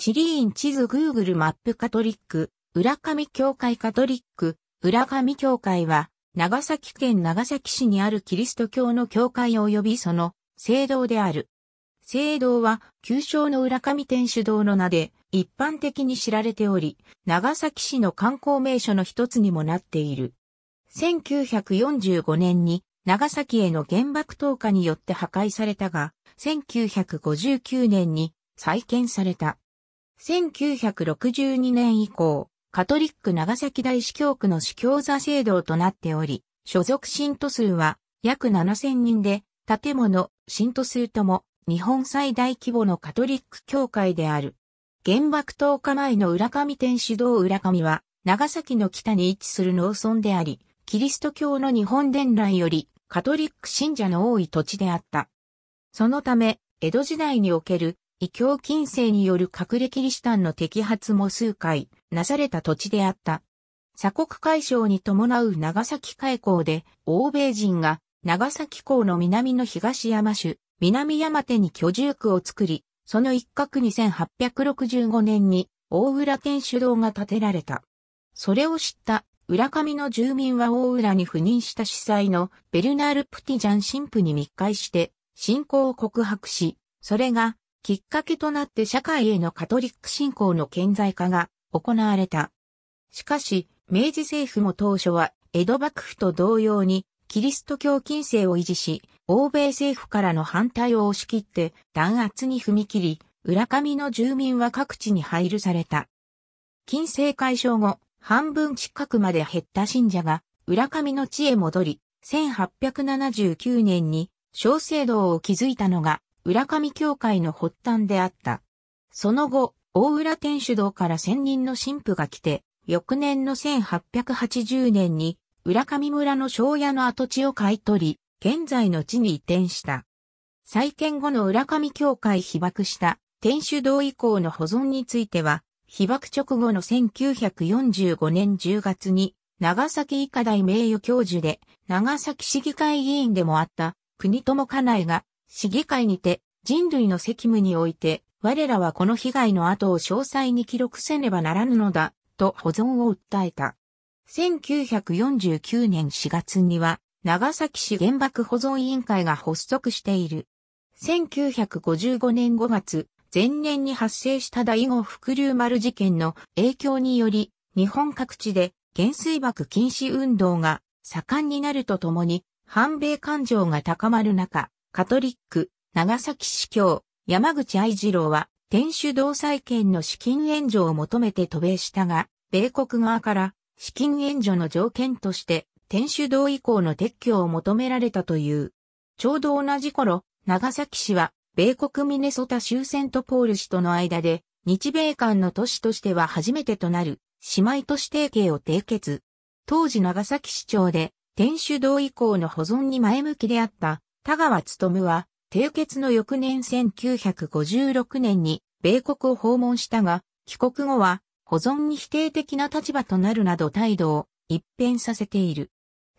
地理院地図グーグルマップカトリック、浦上教会カトリック、浦上教会は、長崎県長崎市にあるキリスト教の教会及びその、聖堂である。聖堂は、旧称の浦上天主堂の名で、一般的に知られており、長崎市の観光名所の一つにもなっている。1945年に長崎への原爆投下によって破壊されたが、1959年に再建された。1962年以降、カトリック長崎大司教区の司教座制度となっており、所属信徒数は約7000人で、建物、信徒数とも日本最大規模のカトリック教会である。原爆投下前の浦上天主堂浦上は、長崎の北に位置する農村であり、キリスト教の日本伝来よりカトリック信者の多い土地であった。そのため、江戸時代における異教近世による隠れキリシタンの摘発も数回なされた土地であった。鎖国解消に伴う長崎海溝で、欧米人が長崎港の南の東山種、南山手に居住区を作り、その一角に1865年に大浦天主堂が建てられた。それを知った浦上の住民は大浦に赴任した司祭のベルナール・プティジャン神父に密会して、信仰を告白し、それがきっかけとなって社会へのカトリック信仰の顕在化が行われた。しかし、明治政府も当初は江戸幕府と同様にキリスト教禁制を維持し、欧米政府からの反対を押し切って弾圧に踏み切り、浦上の住民は各地に配慮された。禁制解消後、半分近くまで減った信者が、浦上の地へ戻り、1879年に小聖堂を築いたのが浦上教会の発端であった。その後、大浦天主堂から専任の神父が来て、翌年の1880年に、浦上村の庄屋の跡地を買い取り、現在の地に移転した。再建後の浦上教会被爆した天主堂以降の保存については、被爆直後の1945年10月に、長崎医科大名誉教授で、長崎市議会議員でもあった、国友家内が市議会にて人類の責務において、我らはこの被害の後を詳細に記録せねばならぬのだ、と保存を訴えた。1949年4月には、長崎市原爆保存委員会が発足している。1955年5月、前年に発生した大後伏流丸事件の影響により、日本各地で原水爆禁止運動が盛んになるとともに、反米感情が高まる中、カトリック、長崎市教、山口愛二郎は、天主同債権の資金援助を求めて渡米したが、米国側から資金援助の条件として、天主道以降の撤去を求められたという。ちょうど同じ頃、長崎市は、米国ミネソタ州セントポール市との間で、日米間の都市としては初めてとなる、姉妹都市提携を締結。当時長崎市長で、天主道以降の保存に前向きであった、田川勤は、締結の翌年1956年に米国を訪問したが、帰国後は保存に否定的な立場となるなど態度を一変させている。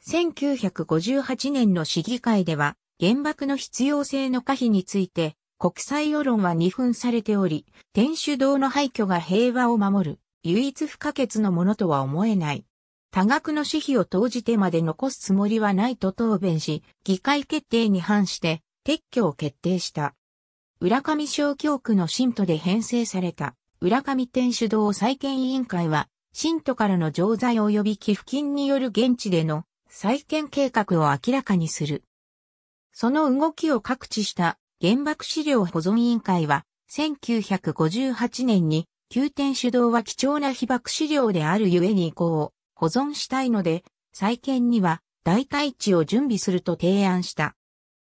1958年の市議会では原爆の必要性の可否について国際世論は二分されており、天主堂の廃墟が平和を守る唯一不可欠のものとは思えない多額の私費を投じてまで残すつもりはないと答弁し、議会決定に反して撤去を決定した。浦上小教区の信徒で編成された浦上天主堂再建委員会は、信徒からの上剤及び寄付金による現地での再建計画を明らかにする。その動きを各地した原爆資料保存委員会は、1958年に、旧天主堂は貴重な被爆資料であるゆえに移行。保存したいので、再建には代替地を準備すると提案した。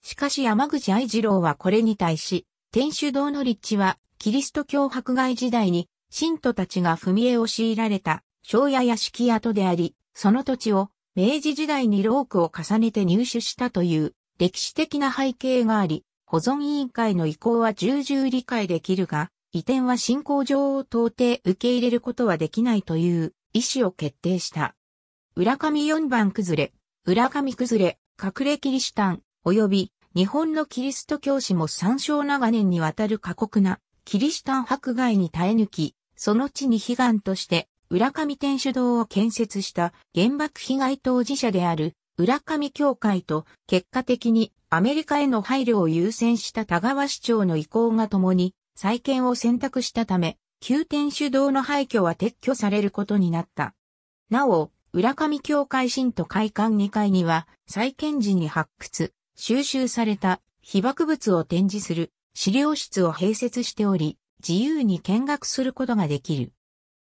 しかし山口愛二郎はこれに対し、天主堂の立地はキリスト教迫害時代に信徒たちが踏み絵を強いられた庄屋屋敷跡であり、その土地を明治時代にロークを重ねて入手したという歴史的な背景があり、保存委員会の意向は重々理解できるが、移転は進行上を到底受け入れることはできないという意思を決定した。浦上4番崩れ、浦上崩れ、隠れキリシタン、及び日本のキリスト教師も参照長年にわたる過酷なキリシタン迫害に耐え抜き、その地に悲願として浦上天主堂を建設した原爆被害当事者である浦上教会と結果的にアメリカへの配慮を優先した田川市長の意向が共に再建を選択したため、旧天主堂の廃墟は撤去されることになった。なお、浦上教会信徒会館2階には、再建時に発掘、収集された被爆物を展示する資料室を併設しており、自由に見学することができる。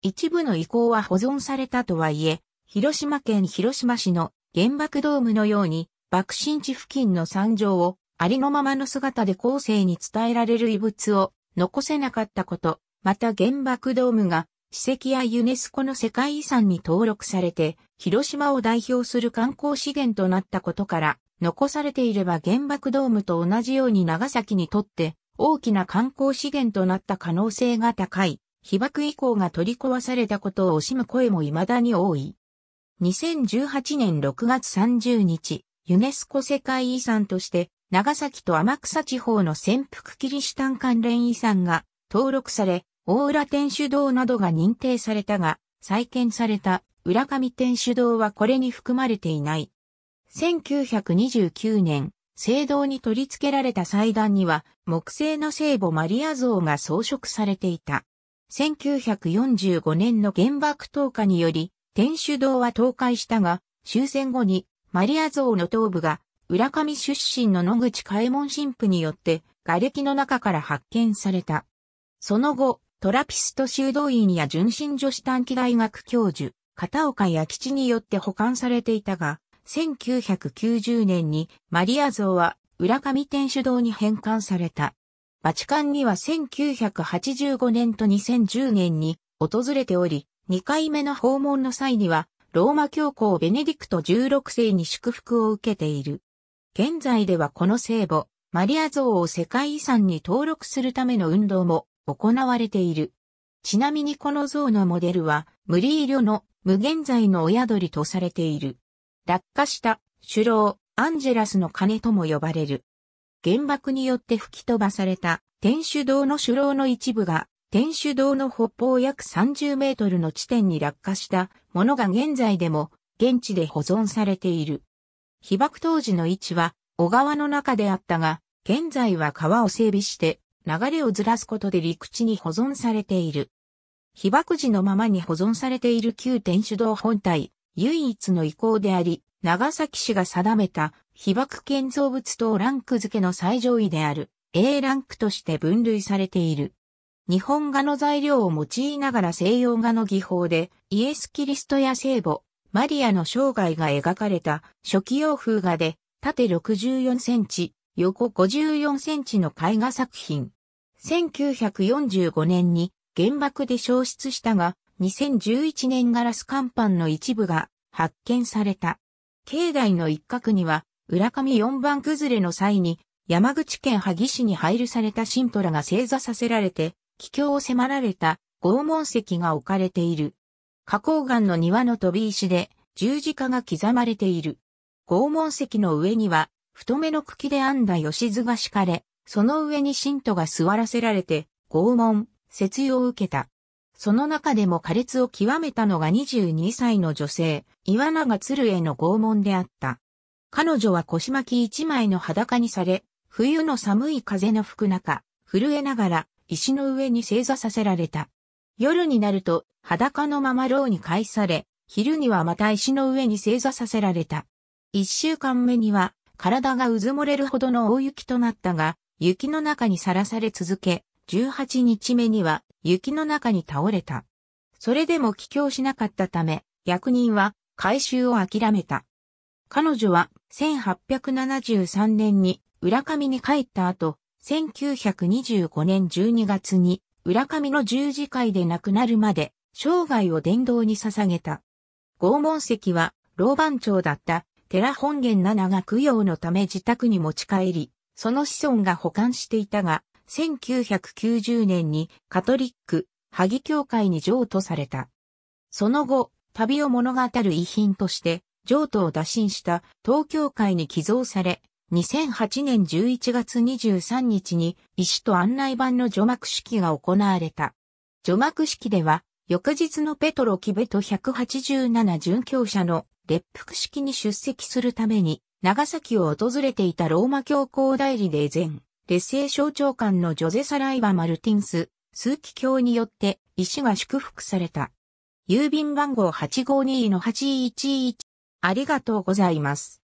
一部の遺構は保存されたとはいえ、広島県広島市の原爆ドームのように、爆心地付近の惨状をありのままの姿で後世に伝えられる遺物を残せなかったこと、また原爆ドームが史跡やユネスコの世界遺産に登録されて、広島を代表する観光資源となったことから、残されていれば原爆ドームと同じように長崎にとって大きな観光資源となった可能性が高い。被爆以降が取り壊されたことを惜しむ声も未だに多い。2018年6月30日、ユネスコ世界遺産として、長崎と天草地方の潜伏キリシタン関連遺産が登録され、大浦天主堂などが認定されたが、再建された浦上天主堂はこれに含まれていない。1929年、聖堂に取り付けられた祭壇には、木製の聖母マリア像が装飾されていた。1945年の原爆投下により、天主堂は倒壊したが、終戦後にマリア像の頭部が、浦上出身の野口開門神父によって、瓦礫の中から発見された。その後、トラピスト修道院や純真女子短期大学教授、片岡八吉によって保管されていたが、1990年にマリア像は浦上天主堂に返還された。バチカンには1985年と2010年に訪れており、2回目の訪問の際には、ローマ教皇ベネディクト16世に祝福を受けている。現在ではこの聖母、マリア像を世界遺産に登録するための運動も行われている。ちなみにこの像のモデルは、無理色の無限在の親鳥とされている。落下した首楼、アンジェラスの鐘とも呼ばれる。原爆によって吹き飛ばされた天守堂の首楼の一部が、天守堂の北方約30メートルの地点に落下したものが現在でも現地で保存されている。被爆当時の位置は小川の中であったが、現在は川を整備して流れをずらすことで陸地に保存されている。被爆時のままに保存されている旧天主堂本体、唯一の遺構であり、長崎市が定めた被爆建造物等ランク付けの最上位である A ランクとして分類されている。日本画の材料を用いながら西洋画の技法でイエス・キリストや聖母、マリアの生涯が描かれた初期用風画で縦64センチ、横54センチの絵画作品。1945年に原爆で消失したが、2011年ガラス乾板の一部が発見された。境内の一角には、浦上4番崩れの際に、山口県萩市に配慮されたシントラが正座させられて、帰郷を迫られた拷問石が置かれている。花崗岩の庭の飛び石で十字架が刻まれている。拷問石の上には、太めの茎で編んだ吉津が敷かれ、その上に信徒が座らせられて、拷問、節用を受けた。その中でも苛烈を極めたのが22歳の女性、岩永鶴への拷問であった。彼女は腰巻き一枚の裸にされ、冬の寒い風の吹く中、震えながら石の上に正座させられた。夜になると裸のまま牢に返され、昼にはまた石の上に正座させられた。一週間目には体がうずもれるほどの大雪となったが、雪の中にさらされ続け、18日目には雪の中に倒れた。それでも帰郷しなかったため、役人は回収を諦めた。彼女は1873年に浦上に帰った後、1925年12月に浦上の十字会で亡くなるまで生涯を伝道に捧げた。拷問席は老番長だった寺本源七が供養のため自宅に持ち帰り、その子孫が保管していたが、1990年にカトリック、萩教会に譲渡された。その後、旅を物語る遺品として、譲渡を打診した東京会に寄贈され、2008年11月23日に石と案内板の除幕式が行われた。除幕式では、翌日のペトロ・キベト187巡教者の列腹式に出席するために長崎を訪れていたローマ教皇代理で前、劣勢省長官のジョゼ・サライバ・マルティンス、数奇教によって石が祝福された。郵便番号8 5 2 8 1 1ありがとうございます。